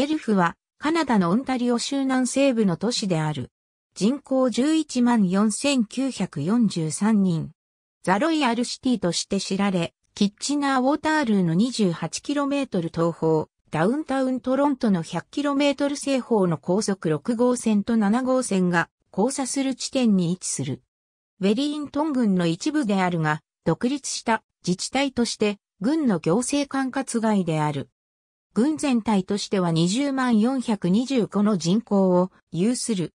ゲルフは、カナダのオンタリオ州南西部の都市である。人口11万4943人。ザ・ロイヤルシティとして知られ、キッチナー・ウォータールーの 28km 東方、ダウンタウン・トロントの 100km 西方の高速6号線と7号線が交差する地点に位置する。ウェリーントン郡の一部であるが、独立した自治体として、郡の行政管轄外である。軍全体としては20万425の人口を有する。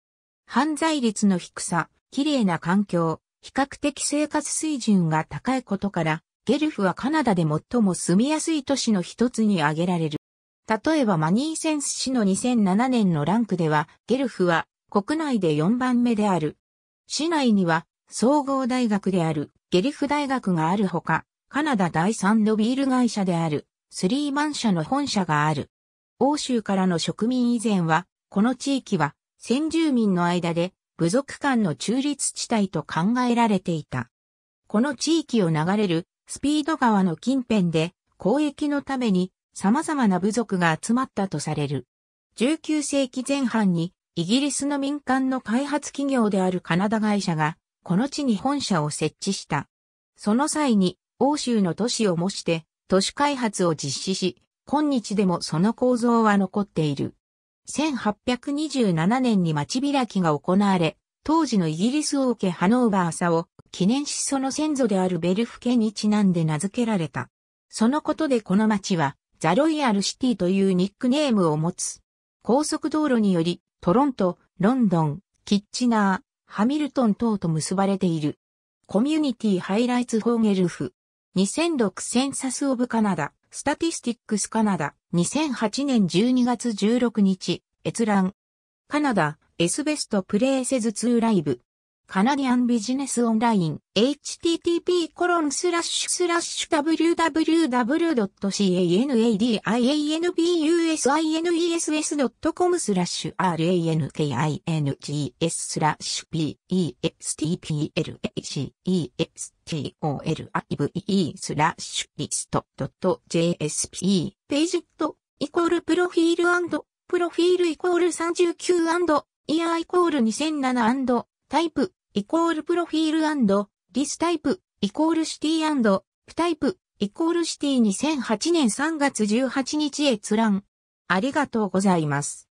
犯罪率の低さ、綺麗な環境、比較的生活水準が高いことから、ゲルフはカナダで最も住みやすい都市の一つに挙げられる。例えばマニーセンス市の2007年のランクでは、ゲルフは国内で4番目である。市内には総合大学であるゲルフ大学があるほか、カナダ第3のビール会社であるスリーマン社の本社がある。欧州からの植民以前は、この地域は先住民の間で部族間の中立地帯と考えられていた。この地域を流れるスピード川の近辺で交易のために様々な部族が集まったとされる。19世紀前半にイギリスの民間の開発企業であるカナダ会社がこの地に本社を設置した。その際に欧州の都市を模して都市開発を実施し、今日でもその構造は残っている。1827年に町開きが行われ、当時のイギリス王家ハノーバーサを記念しその先祖であるベルフ家にちなんで名付けられた。そのことでこの町はザロイヤルシティというニックネームを持つ。高速道路によりトロント、ロンドン、キッチナー、ハミルトン等と結ばれている。コミュニティハイライツホーゲルフ。2006センサスオブカナダ、スタティスティックスカナダ、2008年12月16日、閲覧。カナダ、エスベストプレイセズ2ライブ。カナディアンビジネスオンライン、http コロンスラッシュスラッシュ www.canadianbusines.com スラッシュ rankings スラッシュ pestpelhestolive スラッシュリスト .jsp ページットイコールプロフィールプロフィールイコール39イヤーイコール2007タイプイコールプロフィールリスタイプ、イコールシティプタイプ、イコールシティ2008年3月18日閲覧。ありがとうございます。